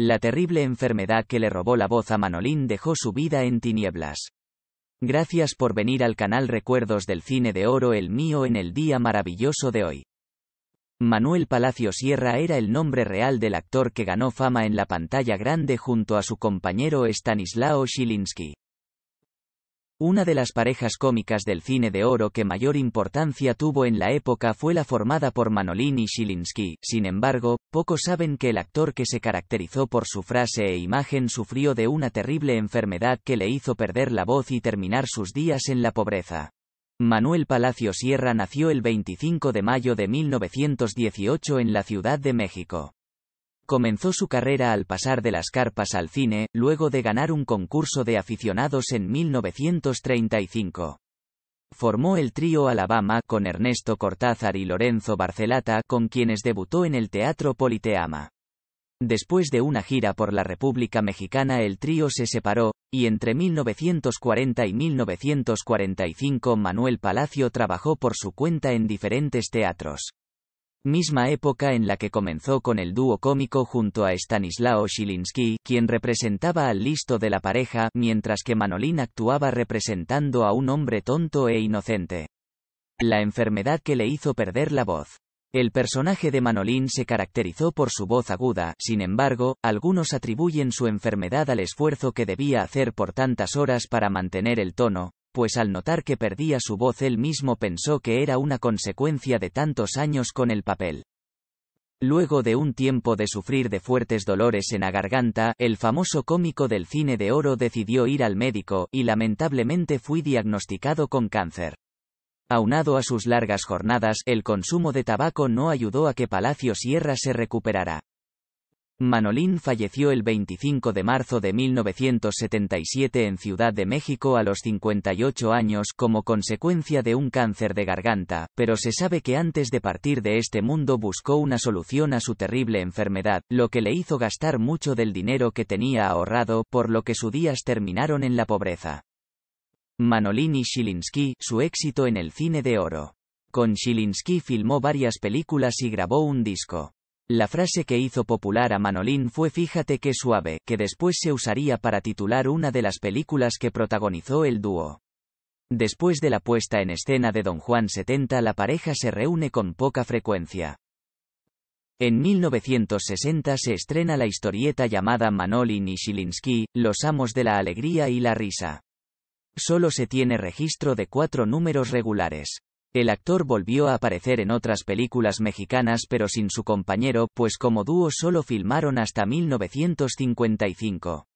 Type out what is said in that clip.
La terrible enfermedad que le robó la voz a Manolín dejó su vida en tinieblas. Gracias por venir al canal Recuerdos del Cine de Oro el mío en el día maravilloso de hoy. Manuel Palacio Sierra era el nombre real del actor que ganó fama en la pantalla grande junto a su compañero Stanislao Shilinsky. Una de las parejas cómicas del cine de oro que mayor importancia tuvo en la época fue la formada por Manolín y Shilinsky. Sin embargo, pocos saben que el actor que se caracterizó por su frase e imagen sufrió de una terrible enfermedad que le hizo perder la voz y terminar sus días en la pobreza. Manuel Palacio Sierra nació el 25 de mayo de 1918 en la Ciudad de México. Comenzó su carrera al pasar de las carpas al cine, luego de ganar un concurso de aficionados en 1935. Formó el trío Alabama con Ernesto Cortázar y Lorenzo Barcelata con quienes debutó en el Teatro Politeama. Después de una gira por la República Mexicana el trío se separó, y entre 1940 y 1945 Manuel Palacio trabajó por su cuenta en diferentes teatros misma época en la que comenzó con el dúo cómico junto a Stanislao Shilinsky, quien representaba al listo de la pareja, mientras que Manolín actuaba representando a un hombre tonto e inocente. La enfermedad que le hizo perder la voz. El personaje de Manolín se caracterizó por su voz aguda, sin embargo, algunos atribuyen su enfermedad al esfuerzo que debía hacer por tantas horas para mantener el tono, pues al notar que perdía su voz él mismo pensó que era una consecuencia de tantos años con el papel. Luego de un tiempo de sufrir de fuertes dolores en la garganta, el famoso cómico del cine de oro decidió ir al médico, y lamentablemente fui diagnosticado con cáncer. Aunado a sus largas jornadas, el consumo de tabaco no ayudó a que Palacio Sierra se recuperara. Manolín falleció el 25 de marzo de 1977 en Ciudad de México a los 58 años como consecuencia de un cáncer de garganta, pero se sabe que antes de partir de este mundo buscó una solución a su terrible enfermedad, lo que le hizo gastar mucho del dinero que tenía ahorrado, por lo que sus días terminaron en la pobreza. Manolín y Shilinsky, su éxito en el cine de oro. Con Shilinsky filmó varias películas y grabó un disco. La frase que hizo popular a Manolín fue Fíjate qué suave, que después se usaría para titular una de las películas que protagonizó el dúo. Después de la puesta en escena de Don Juan 70 la pareja se reúne con poca frecuencia. En 1960 se estrena la historieta llamada Manolín y Shilinsky, Los Amos de la Alegría y la Risa. Solo se tiene registro de cuatro números regulares. El actor volvió a aparecer en otras películas mexicanas pero sin su compañero, pues como dúo solo filmaron hasta 1955.